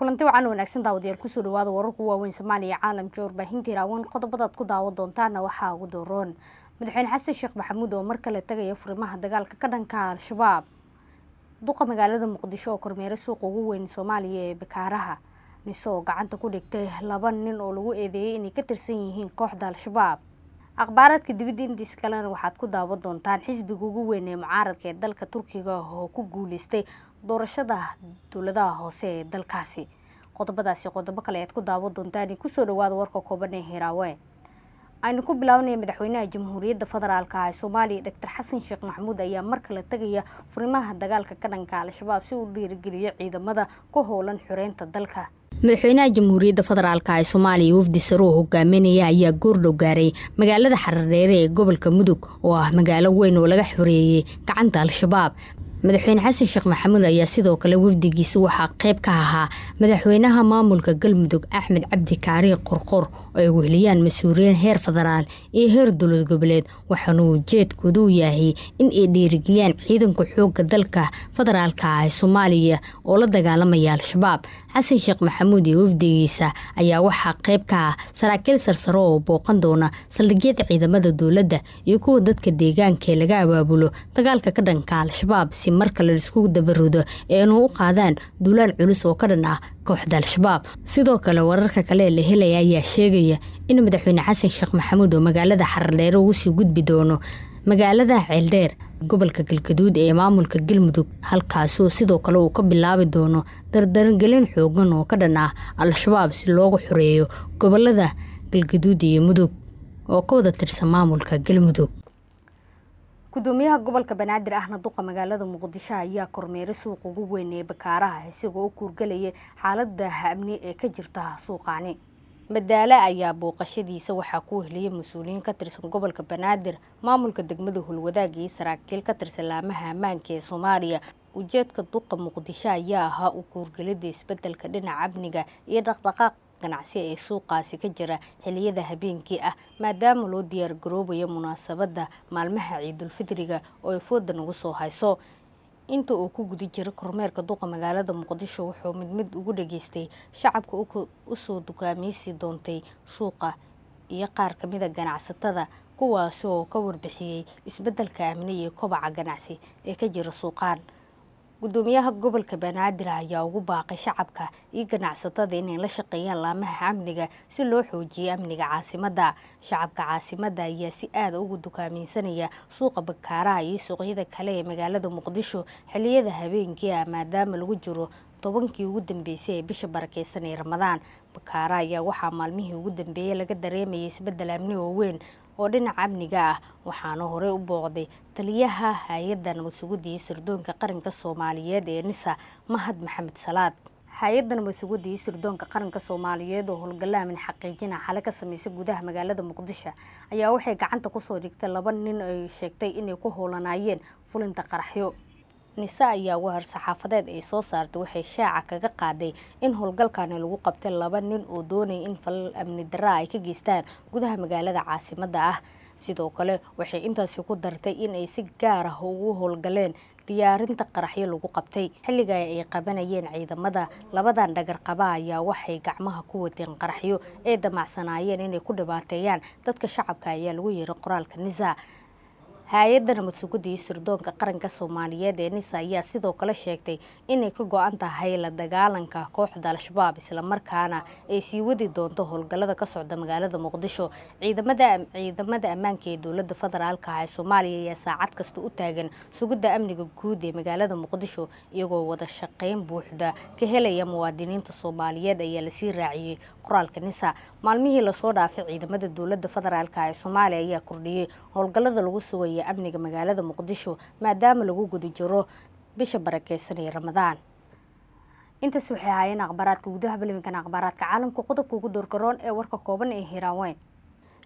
kulanti wacan wanaagsan daawadayaal kusoo dhawaada wararku waaweyn soomaaliya caalamka warbaahinta iraawan qodobadaad ku daawan doontaana waxaa ugu dooroon madaxweyne xasan sheekh maxamuud oo mar kale tagaya furimaha dagaalka ka dhanka al-shabaab duqa magaalada muqdisho oo kormeera suuqa ugu weyn soomaaliya ee bakaaraha niso oo gacanta ku dhigtay laba nin oo lagu eedeeyay inay ka tirsan yihiin kooxda al-shabaab akhbaaraadka dibadda intiis kalena waxaad ku daawan doontaan xisbiga ugu weyn ee mucaaradka ee dalka turkiga oo ku guuleystay doorashada dowladaha hoose ee dalkaasi qodobadaasi qodobo kale ayaad ku daawo doontaan kusoo dhawaada warka kooban ee hiraawe aynu ku bilaabnay madaxweynaha jamhuuriyadda federaalka ee soomaaliya doctor xasan sheekh maxamuud ayaa mar kale tagaya furimaha dagaalka ka dhanka al-shabaab si uu dhiirigeliyo ciidamada ku howlan xureynta dalka madaxweynaha jamhuuriyadda federaalka ee soomaaliya wafdi saruhu hogaaminaya ayaa goordhow gaaray magaalada xarardheere ee gobolka mudug oo ah magaalo weyn oo laga xoreeyey gacanta al-shabaab madaxweyne xasan sheekh maxamuud ayaa sidoo kale wafdigiisa waxaa qayb ka ahaa madaxweynaha maamulka galmudug axmed cabdi kaariin qorqor oo ay weheliyaan mas-uuliyiin heer federaal iyo heer dowlad goboleed waxaana ujeedkoodu yahay in ay dhiirigeliyaan ciidanka xoogga dalka federaalka ah ee soomaaliya oo la dagaalamaya al-shabaab xasan sheekh maxamuud iyo wafdigiisa ayaa waxaa qayb ka ah saraakiil sarsaro oo booqan doona saldhigyada ciidamada dowladda iyo kuwa dadka deegaanka ee laga abaabulo dagaalka ka dhanka al-shabaab laakiin marka la isku dabarudo inuu u qaadaan duulaan culus oo ka dhan ah kooxda al-shabaab sidoo kale wararka kale ee la helaya ayaa sheegaya in madaxweyne xasan sheekh maxamuud oo magaalada xardheere ugu sii gudbi doono magaalada ceeldheer gobolka galgaduud ee maamulka galmudug halkaasoo sidoo kale uu ka bilaabi doono dardarangelin xoogan oo ka dhan ah al-shabaab si loogu xoreeyo gobollada galgaduud iyo mudug oo ka wada tirsan maamulka galmudug gudoomiyaha gobolka banaadir ahna duqa magaalada muqdisho ayaa kormeeray suuq ugu weyn ee bakaaraha isagoo u kuurgalaya xaalada amni ee ka jirta suuqaani madaale ayaa booqashadiisa waxaa ku heliyay mas-uuliyiin ka tirsan gobolka banaadir maamulka degmada hulwadaag iyo saraakiil ka tirsan laamaha ammaanka ee soomaaliya ujeedka duqa muqdisho ayaa ahaa u kuurgelida isbedelka dhinaca amniga iyo dhaqdhaqaaq ganacsi ee suuqaasi ka jira xiliyada habeenkii ah maadaama loo diyaar garoobayo munaasabada maalmaha ciidulfidriga oo ay fooda nagu soo hayso inta uu ku gudi jiro kormeerka duqa magaalada muqdisho wuxuu mid mid ugu dhageystay shacabka usoo dukaamaysi doontay suuqa iyo qaar ka mida ah ganacsatada kuwaasi oo ka warbixiyey isbeddelka amni iyo kobaca ganacsi ee ka jira suuqaan gudoomiyaha gobolka banaadir ayaa ugu baaqay shacabka iyo ganacsatada inay la shaqeeyaan laamaha amniga si loo xoojiyo amniga caasimada shacabka caasimada ayaa si aada ugu dukaaminsanaya suuqa bakaaraha iyo suuqyada kale ee magaalada muqdisho xiliyada habeenkii ah maadaama lagu jiro tobankii ugu dambeysay ee bisha barakeysan ee ramadaan bakaara ayaa waxaa maalmihii ugu dambeeyey laga dareemayay isbeddel amni oo weyn oo dhinaca amniga ah waxaana horey u booqday taliyaha hay-adda nabad sugidda sirdoonka qaranka soomaaliyeed ee nisa mahad maxamed salaad hay-adda nabad sirdoonka qaranka soomaaliyeed oo howlgallaamin xaqiijina ah xale ka sameysay gudaha magaalada muqdisho ayaa waxay gacanta kusoo dhigtay laba nin ay sheegtay inay ku howlanaayeen fulinta qaraxyo nise ayaa wahar saxaafadeed ay soo saartay waxay shaaca kaga qaaday in howlgalkani lagu qabtay laba nin oo doonaya in falal amni daraa ay ka geystaan gudaha magaalada caasimadda ah sidoo kale waxay intaasi ku dartay in ay si gaar ah ugu howlgaleen diyaarinta qaraxyo lagu qabtay xilliga ay qabanayeen ciidamada labadan dhagar qaba ayaa waxay gacmaha ku wateen qaraxyo ee damacsanaayeen inay ku dhibaateeyaan dadka shacabka ayaa lagu yeeray qoraalka nisa hay-adda nabad sugidda sirdoonka qaranka soomaaliyeed ee nisa ayaa sidoo kale sheegtay inay ka go-an tahay la dagaalanka kooxda al-shabaab islamarkaana ay sii wadi doonto howlgallada ka socda magaalada muqdisho ciidamada ammaanka ee dowladda federaalka ah ee soomaaliya ayaa saacad kasta u taagan sugidda amniga guud ee magaalada muqdisho iyagoo wada shaqayn buuxda ka helaya muwaadiniinta soomaaliyeed ayaa lasii raaciyey qoraalka nisa maalmihii lasoo dhaafay ciidamada dowladda federaalka ah ee soomaaliya ayaa kordhiyey howlgallada lagu sugaya iyo amniga magaalada muqdisho maadaama lagu guda jiro bisha barakeysan ee ramadaan intaas waxay ahaayeen akhbaaraadka gudaha balwinkan akhbaaraadka caalamka qodobka ugu doorgaroon ee warka kooban ee hiraaweyn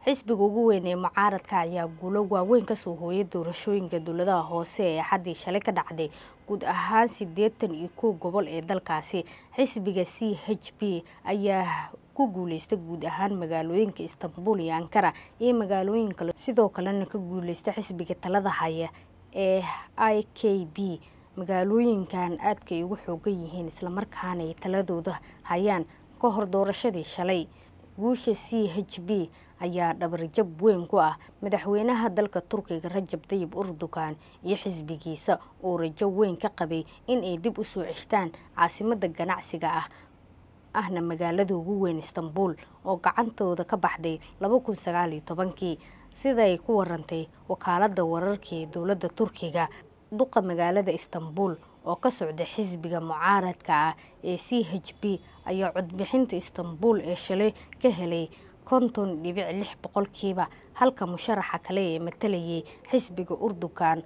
xisbiga ugu weyn ee mucaaradka ayaa guulo waaweyn kasoo hooyay doorashooyinka dowladaha hoose ee xaddii shalay ka dhacday guud ahaan sideetan iyo kow gobol ee dalkaasi xisbiga c h b ayaa ku guuleysta guud ahaan magaalooyinka istanbul iyo ankara iyo magaalooyin kale sidoo kalena ka guuleysta xisbiga talada haya ee i k b magaalooyinkan aadkay ugu xoogan yihiin islamarkaana ay taladooda hayaan ka hor doorashadii shalay guusha c h b ayaa dhabarjab weyn ku ah madaxweynaha dalka turkiga rajab dayib urdogan iyo xisbigiisa oo rajo weyn ka qabay inay dib usoo ceshtaan caasimada ganacsiga ah ahna magaalada ugu weyn istanbul oo gacantooda ka baxday kii siday ku warantay wakaalada wararkii ee dowladda turkiga duqa magaalada istanbul oo ka socda xisbiga mucaaradka ah ee c h b ayaa codbixinta istanbul ee shalay ka helay konton dhibic lix boqolkiiba halka musharaxa kale ee matalayay xisbiga urdugan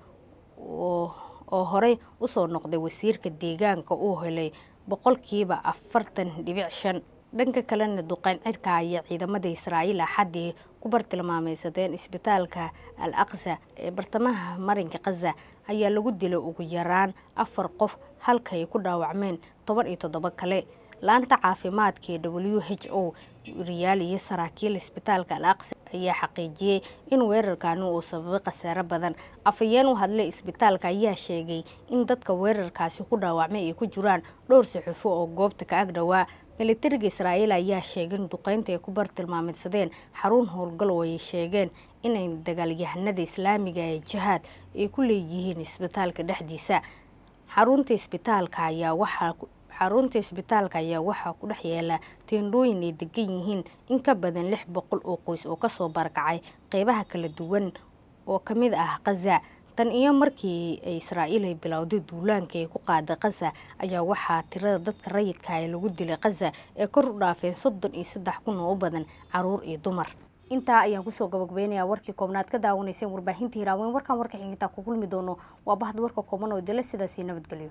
oo horey usoo noqday wasiirka deegaanka uu helay boqolkiiba afartan dhibic shan dhanka kalena duqeyn cirka ayaa ciidamada israa'iil axaddii ku bartilmaameysadeen isbitaalka al aqsa ee bartamaha marinka khaza ayaa lagu dilay ugu yaraan afar qof halka ay ku dhaawacmeen toban iyo toddobo kale laanta anta w h o wariyaal iyo saraakiil isbitaalka al ayaa xaqiijiyey in weerarkani uu sababay khasaare badan afhayeen u hadlay isbitaalka ayaa sheegay in dadka weerarkaasi ku dhaawacmay ay ku jiraan dhowr saxufo oo goobta ka ag dhowaa militariga israa'iil ayaa sheegay in duqeynta ay ku bartilmaameedsadeen xarun howlgal oo ay sheegeen inay dagaalyahanada islaamiga ee jihaad ay ku leeyihiin isbitaalka dhexdiisa xarunta isbitaalka ayaa waxaa xarunta isbitaalka ayaa waxaa ku dhex yeela teendhooyin ay degan yihiin in ka badan lix boqol oo qoys oo kasoo barakacay qeybaha kala duwan oo ka mid ah khaza tan iyo markii ay israa'iil ay bilowday duulaanka ay ku qaaday khaza ayaa waxaa tirada dadka rayidka ah ee lagu dilay khaza ee kor u dhaafeen soddon iyo saddex kun oo u badan caruur iyo dumar intaa ayaan kusoo gabagabeynayaa warkii koobnaad ka daawanayseen warbaahinta hiraaweyn warkaan warka xigintaa ku kulmi doono waa bahda warka kooban oo dila sidaasii nabadgelyo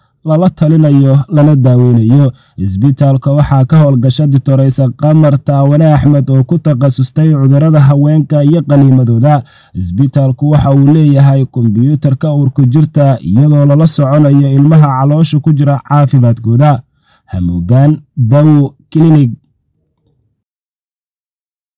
lala talinayo lana daaweynayo isbitaalka waxaa ka howlgasha ditoreysa qamar taawane axmed oo ku takhasustay cudurada haweenka iyo qaniimadooda isbitaalku waxa uu leeyahay kombyuutarka uurku jirta iyadoo lala soconayo ilmaha caloosha ku jira caafimaadkooda hamuugaan dawo klinig